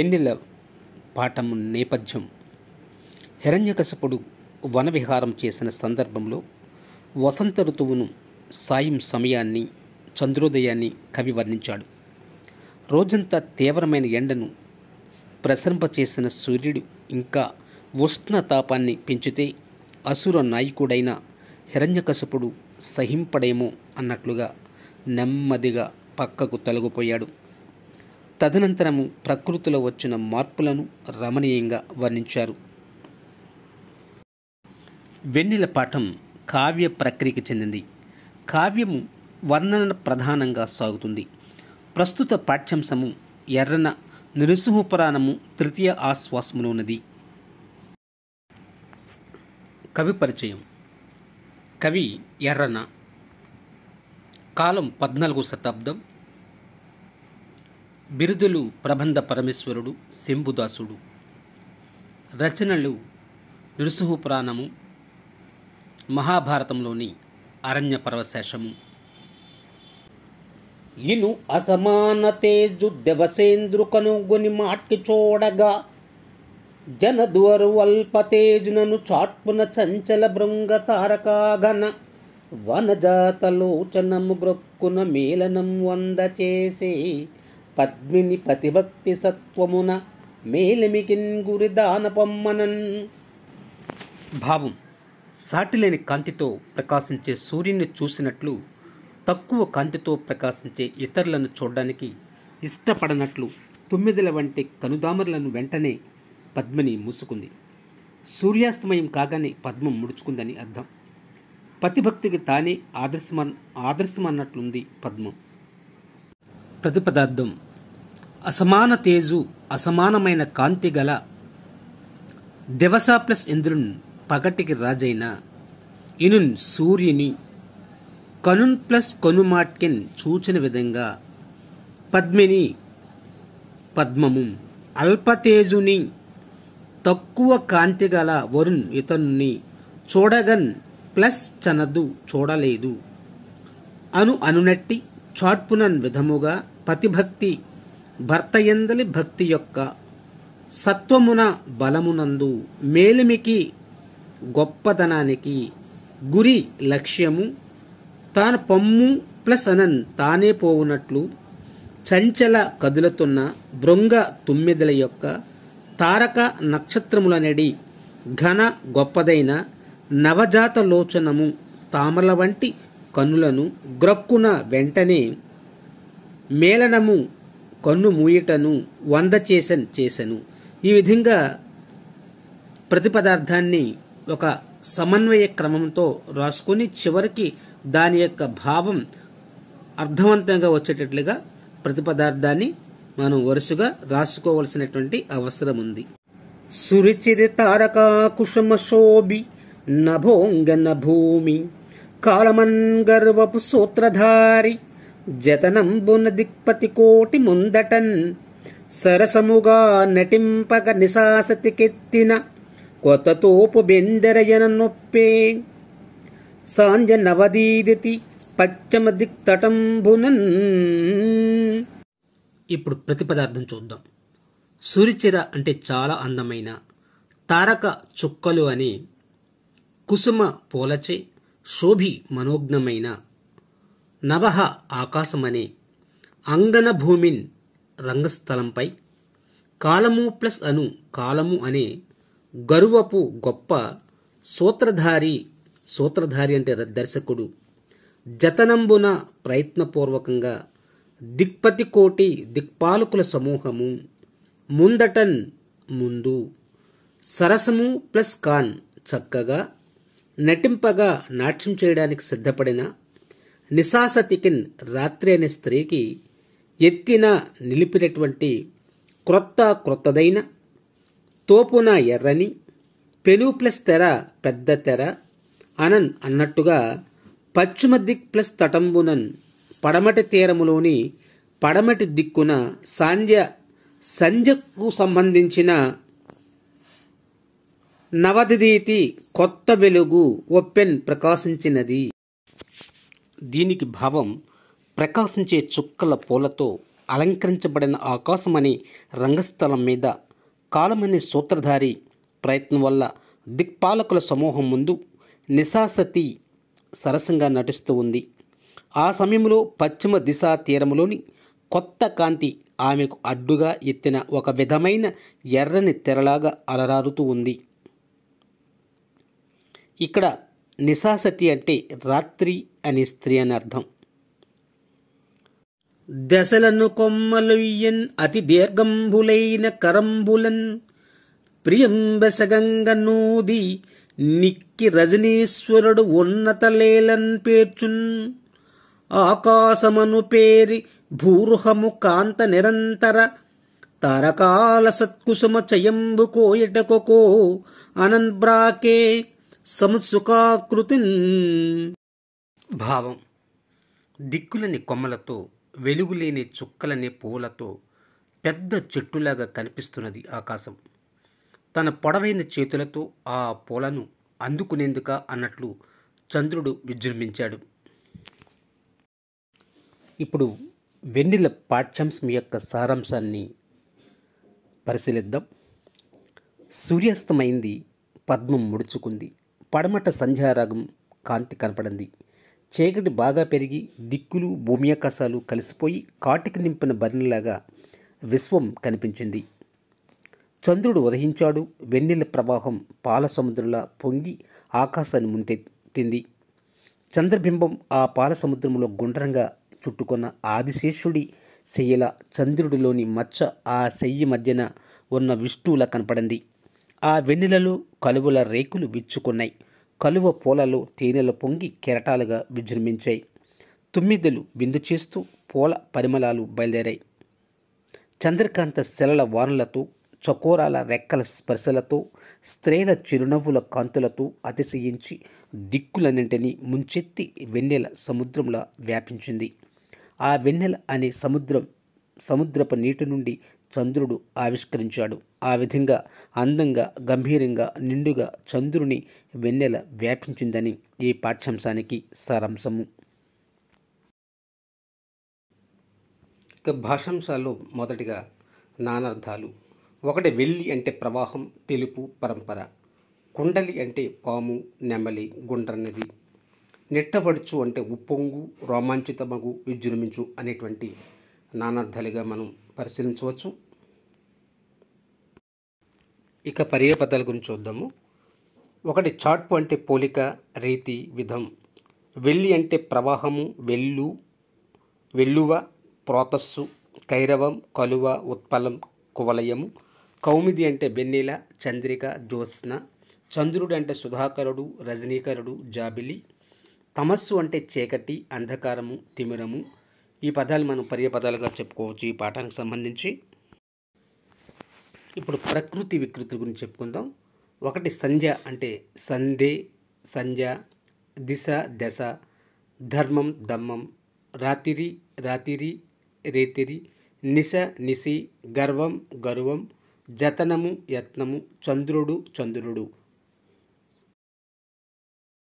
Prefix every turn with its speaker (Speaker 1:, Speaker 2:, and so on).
Speaker 1: వెన్నెల పాఠము నేపథ్యం హిరణ్యకశపుడు వనవిహారం చేసిన సందర్భంలో వసంత ఋతువును సాయం సమయాన్ని చంద్రోదయాన్ని కవి వర్ణించాడు రోజంతా తీవ్రమైన ఎండను ప్రసరింపచేసిన సూర్యుడు ఇంకా ఉష్ణతాపాన్ని పెంచితే అసుర నాయకుడైన హిరణ్యకశపుడు సహింపడేమో అన్నట్లుగా నెమ్మదిగా పక్కకు తొలగిపోయాడు తదనంతరము ప్రకృతిలో వచ్చిన మార్పులను రమణీయంగా వర్ణించారు వెన్నెల పాఠం కావ్య ప్రక్రియకి చెందింది కావ్యము వర్ణన ప్రధానంగా సాగుతుంది ప్రస్తుత పాఠ్యాంశము ఎర్రన నృసింహపురాణము తృతీయ ఆశ్వాసములోనది కవి పరిచయం కవి ఎర్రన కాలం పద్నాలుగో శతాబ్దం బిరుదులు ప్రబంధ పరమేశ్వరుడు శంభుదాసుడు రచనలు నృసుహు పురాణము మహాభారతంలోని అరణ్య పర్వశేషము ఇను అసమాన తేజు దేవసేంద్రు కనుగొని మాట్కి చూడగా జనద్వరు అల్ప తేజునను చాట్పున చంచల భృంగ తారకాగన వనజాతలోచనము గ్రొక్కున మేళనం వంద చేసే పద్మిని పతిభక్తి సత్వమున మేలిమికిన్ దానపమ్మనన్ భావం సాటిలేని కాంతితో ప్రకాశించే సూర్యుని చూసినట్లు తక్కువ కాంతితో ప్రకాశించే ఇతరులను చూడడానికి ఇష్టపడనట్లు తొమ్మిదిల వంటి కనుదామరులను వెంటనే పద్మిని మూసుకుంది సూర్యాస్తమయం కాగానే పద్మం ముడుచుకుందని అర్థం పతిభక్తికి తానే ఆదర్శమన్ ఆదర్శమన్నట్లుంది పద్మం ప్రతిపదార్థం అసమాన తేజు అసమానమైన కాంతి గల దివస ప్లస్ ఇంద్రున్ పగటికి రాజైన ఇనున్ సూర్యుని కనున్ ప్లస్ కనుమాట్కిన్ సూచన విధంగా పద్మిని పద్మము అల్పతేజుని తక్కువ కాంతి గల వరుణ్ ఇతనుని చూడగన్ ప్లస్ చనదు చూడలేదు అను అనునట్టి చాట్పునన్ విధముగా పతిభక్తి భర్త ఎందలి భక్తి యొక్క సత్వమున బలమునందు మేలిమికి గొప్పతనానికి గురి లక్ష్యము తాను పమ్ము ప్లస్ అనన్ తానే పోవునట్లు చంచల కదులుతున్న భృంగ తుమ్మెదల యొక్క తారక నక్షత్రములనడి ఘన గొప్పదైన నవజాత లోచనము తామల వంటి కనులను గ్రక్కున వెంటనే మేలనము కన్ను మూయటను వంద చేసన్ చేసను ఈ విధంగా ప్రతి పదార్థాన్ని ఒక సమన్వయ క్రమంతో రాసుకొని చివరికి దాని యొక్క భావం అర్థవంతంగా వచ్చేటట్లుగా ప్రతి పదార్థాన్ని మనం వరుసగా రాసుకోవలసినటువంటి అవసరం ఉంది సురిచిరి తారకా కుసుమ శోభి నభోంగన భూమి కాలమన్ గర్వపు సూత్రధారి జతనంబున దిక్పతి కోటి ముందటన్ సరసముగా నటింపగ నిశాసతికెత్తిన కొత్త తోపు బెందరయన నొప్పే సాంజ నవదీదితి పశ్చమ దిక్తటంబునన్ ఇప్పుడు ప్రతిపదార్థం చూద్దాం సురిచిర అంటే చాలా అందమైన తారక చుక్కలు అని కుసుమ పోలచే శోభి మనోజ్ఞమైన నవహ ఆకాశమనే అంగన భూమిన్ రంగస్థలంపై కాలము ప్లస్ అను కాలము అనే గరువపు గొప్ప సూత్రధారి సూత్రధారి అంటే దర్శకుడు జతనంబున ప్రయత్నపూర్వకంగా దిక్పతి కోటి దిక్పాలకుల సమూహము ముందటన్ ముందు సరసము ప్లస్ కాన్ చక్కగా నటింపగా నాట్యం చేయడానికి సిద్ధపడిన నిశాసతికిన్ రాత్రి అనే స్త్రీకి ఎత్తిన నిలిపినటువంటి క్రొత్త క్రొత్తదైన తోపున ఎర్రని పెను ప్లస్ తెర పెద్ద తెర అనన్ అన్నట్టుగా పశ్చిమ దిక్ ప్లస్ తటంబునన్ పడమటి తీరములోని పడమటి దిక్కున సాంధ్య సంధ్యకు సంబంధించిన నవదిదీతి కొత్త వెలుగు ఒప్పెన్ ప్రకాశించినది దీనికి భావం ప్రకాశించే చుక్కల పూలతో అలంకరించబడిన ఆకాశమనే రంగస్థలం మీద కాలమనే సూత్రధారి ప్రయత్నం వల్ల దిక్పాలకుల సమూహం ముందు నిశాసతి సరసంగా నటిస్తూ ఉంది ఆ సమయంలో పశ్చిమ దిశా తీరంలోని కొత్త కాంతి ఆమెకు అడ్డుగా ఎత్తిన ఒక విధమైన ఎర్రని తెరలాగా అలరారుతూ ఉంది ఇక్కడ నిశాసతి అంటే రాత్రి అని స్త్రీ అని అర్థం దశలను కొమ్మలుయ్యన్ అతి దీర్ఘంబులైన కరంబులన్ ప్రియంబెసగంగ నూది నిక్కి రజనీశ్వరుడు ఉన్నతలేలన్ పేర్చున్ ఆకాశమను పేరి భూరుహము కాంత నిరంతర తరకాల సత్కుసుమ చయంబు కోయటకొకో అనంబ్రాకే సముత్సుకాకృతి భావం దిక్కులని కొమ్మలతో వెలుగులేని చుక్కలనే పూలతో పెద్ద చెట్టులాగా కనిపిస్తున్నది ఆకాశం తన పొడవైన చేతులతో ఆ పూలను అందుకునేందుక అన్నట్లు చంద్రుడు విజృంభించాడు ఇప్పుడు వెన్నెల పాఠ్యాంశం యొక్క సారాంశాన్ని పరిశీలిద్దాం సూర్యాస్తమైంది పద్మం ముడుచుకుంది పడమట సంధ్యారాగం కాంతి కనపడింది చీకటి బాగా పెరిగి దిక్కులు భూమి ఆకాశాలు కలిసిపోయి కాటికి నింపిన బరినిలాగా విశ్వం కనిపించింది చంద్రుడు ఉదయించాడు వెన్నెల ప్రవాహం పాల సముద్రంలా పొంగి ఆకాశాన్ని ముంతెత్తింది చంద్రబింబం ఆ పాల సముద్రంలో గుండ్రంగా చుట్టుకున్న ఆదిశేషుడి శయ్యల చంద్రుడిలోని మచ్చ ఆ శయ్యి మధ్యన ఉన్న విష్ణువులా కనపడింది ఆ వెన్నెలలో కలువల రేకులు విచ్చుకున్నాయి కలువ పూలలో తేనెలు పొంగి కెరటాలుగా విజృంభించాయి తుమ్మిదలు విందు చేస్తూ పూల పరిమళాలు బయలుదేరాయి చంద్రకాంత శిలల వానలతో చకోరాల రెక్కల స్పర్శలతో స్త్రీల చిరునవ్వుల కాంతులతో అతిశయించి దిక్కులన్నింటినీ ముంచెత్తి వెన్నెల సముద్రంలా వ్యాపించింది ఆ వెన్నెల అనే సముద్రం సముద్రపు నీటి నుండి చంద్రుడు ఆవిష్కరించాడు ఆ విధంగా అందంగా గంభీరంగా నిండుగా చంద్రుని వెన్నెల వ్యాపించిందని ఈ పాఠ్యాంశానికి సారాంశము ఇక భాషాంశాల్లో మొదటిగా నానార్థాలు ఒకటి వెళ్ళి అంటే ప్రవాహం తెలుపు పరంపర కుండలి అంటే పాము నెమలి గుండ్రన్నది నిట్టబడుచు అంటే ఉప్పొంగు రోమాంచితమగు విజృంభించు అనేటువంటి నానార్థాలుగా మనం పరిశీలించవచ్చు ఇక పర్యాపదాల గురించి చూద్దాము ఒకటి చాట్పు అంటే పోలిక రీతి విధం వెళ్ళి అంటే ప్రవాహము వెల్లు వెల్లువ ప్రోతస్సు కైరవం కలువ ఉత్పలం కువలయము కౌమిది అంటే వెన్నెల చంద్రిక జ్యోత్స్న చంద్రుడు అంటే సుధాకరుడు రజనీకరుడు జాబిలి తమస్సు అంటే చీకటి అంధకారము తిమిరము ఈ పదాలు మనం పర్యపదాలుగా చెప్పుకోవచ్చు ఈ పాఠానికి సంబంధించి ఇప్పుడు ప్రకృతి వికృతుల గురించి చెప్పుకుందాం ఒకటి సంధ్య అంటే సంధే సంధ్య దిశ దశ ధర్మం దమ్మం రాతిరి రాతిరి రేతిరి నిశ నిసి గర్వం గర్వం జతనము యత్నము చంద్రుడు చంద్రుడు